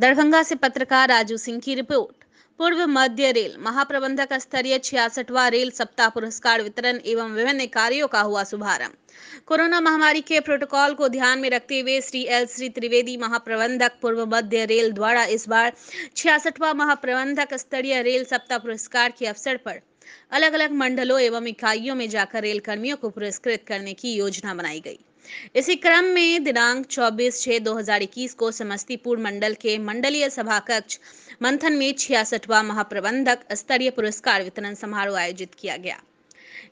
दरभंगा से पत्रकार राजू सिंह की रिपोर्ट पूर्व मध्य रेल महाप्रबंधक स्तरीय छियासठवा रेल सप्ताह पुरस्कार वितरण एवं विभिन्न कार्यों का हुआ शुभारंभ कोरोना महामारी के प्रोटोकॉल को ध्यान में रखते हुए श्री एल श्री त्रिवेदी महाप्रबंधक पूर्व मध्य रेल द्वारा इस बार छियासठवा महाप्रबंधक स्तरीय रेल सप्ताह पुरस्कार के अवसर पर अलग अलग मंडलों एवं इकाइयों में जाकर रेल कर्मियों को पुरस्कृत करने की योजना बनाई गई इसी क्रम में दिनांक 24 छः 2021 को समस्तीपुर मंडल के मंडलीय सभाकक्ष मंथन में छियासठवा महाप्रबंधक स्तरीय पुरस्कार वितरण समारोह आयोजित किया गया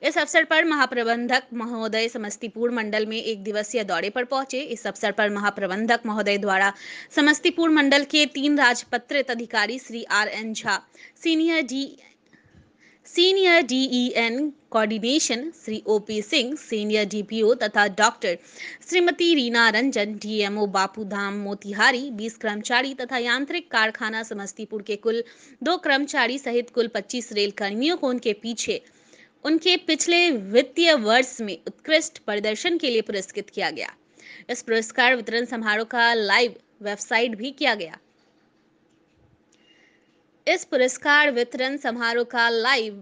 इस अवसर पर महाप्रबंधक महोदय समस्तीपुर मंडल में एक दिवसीय दौरे पर पहुंचे इस अवसर पर महाप्रबंधक महोदय द्वारा समस्तीपुर मंडल के तीन राजपत्रित अधिकारी Shri R N Jha senior D senior DEN coordination Shri OP Singh senior DPO तथा डॉक्टर श्रीमती रीना रंजन डीएमओ बापूधाम मोतिहारी 20 कर्मचारी तथा यांत्रिक कारखाना समस्तीपुर के कुल दो कर्मचारी सहित कुल 25 रेल कर्मियों को उनके पीछे उनके पिछले वित्तीय वर्ष में उत्कृष्ट प्रदर्शन के लिए पुरस्कृत किया गया इस पुरस्कार वितरण समारोह का लाइव वेबसाइट भी किया गया इस पुरस्कार वितरण समारोह का लाइव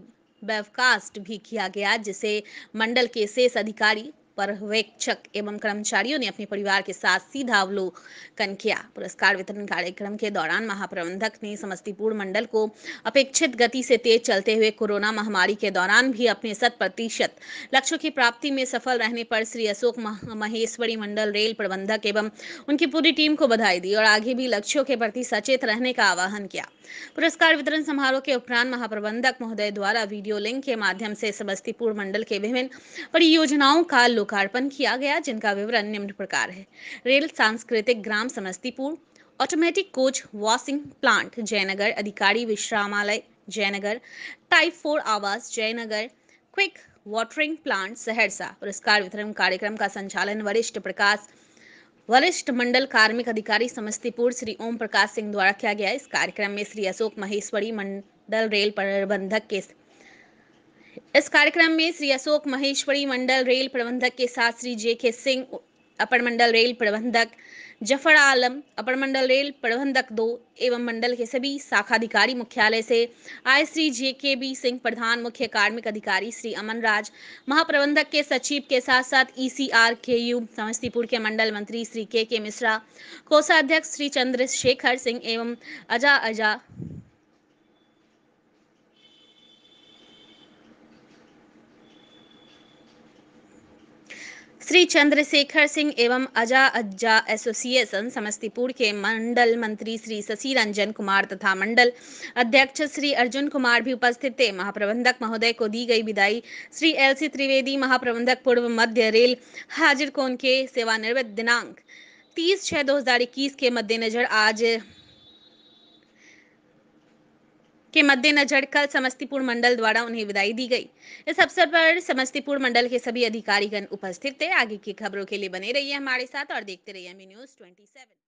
वेबकास्ट भी किया गया जिसे मंडल के शेष अधिकारी पर्यवेक्षक एवं कर्मचारियों ने अपने परिवार के साथ सीधा अवलोकन किया पुरस्कार वितरण कार्यक्रम के दौरान महाप्रबंधक ने समस्तीपुर मंडल को अपेक्षित गति से तेज चलते हुए कोरोना महामारी के दौरान भी अपने शत प्रतिशत लक्ष्यों की प्राप्ति में सफल रहने पर श्री अशोक महेश्वरी मंडल रेल प्रबंधक एवं उनकी पूरी टीम को बधाई दी और आगे भी लक्ष्यों के प्रति सचेत रहने का आह्वान किया पुरस्कार वितरण समारोह के उपरांत महाप्रबंधक महोदय द्वारा वीडियो लिंक के माध्यम से समस्तीपुर मंडल के विभिन्न परियोजनाओं का लोक लोकार्पण किया गया जिनका विवरण निम्न प्रकार है रेल सांस्कृतिक ग्राम Samastipur automatic coach washing plant Jaynagar अधिकारी विश्रामालय जयनगर टाइप फोर आवास Jaynagar quick watering plant Saharsa पुरस्कार वितरण कार्यक्रम का संचालन वरिष्ठ प्रकाश वरिष्ठ मंडल कार्मिक अधिकारी समस्तीपुर श्री ओम प्रकाश सिंह द्वारा किया गया इस कार्यक्रम में श्री अशोक महेश्वरी मंडल रेल प्रबंधक के इस कार्यक्रम में श्री अशोक महेश्वरी मंडल रेल प्रबंधक के साथ श्री जे के सिंह अपर मंडल रेल प्रबंधक जफर आलम अपर मंडल रेल प्रबंधक दो एवं मंडल के सभी शाखा अधिकारी मुख्यालय से आए श्री जे के बी सिंह प्रधान मुख्य कार्मिक अधिकारी श्री अमन राज महाप्रबंधक के सचिव के साथ साथ E C R K U Samastipur के मंडल मंत्री श्री के के मिश्रा कोषाध्यक्ष श्री चंद्रशेखर सिंह एवं अजा अजा श्री चंद्रशेखर सिंह एवं अजा अज्जा एसोसिएशन समस्तीपुर के मंडल मंत्री श्री शशि रंजन कुमार तथा मंडल अध्यक्ष श्री अर्जुन कुमार भी उपस्थित थे महाप्रबंधक महोदय को दी गई विदाई श्री एल सी त्रिवेदी महाप्रबंधक पूर्व मध्य रेल हाजिर को उनके सेवानिवृत्त दिनांक तीस छः दो हजार इक्कीस के मद्देनजर आज के मद्देनजर कल समस्तीपुर मंडल द्वारा उन्हें विदाई दी गई इस अवसर पर समस्तीपुर मंडल के सभी अधिकारीगण उपस्थित थे आगे की खबरों के लिए बने रहिए हमारे साथ और देखते रहिए न्यूज ट्वेंटी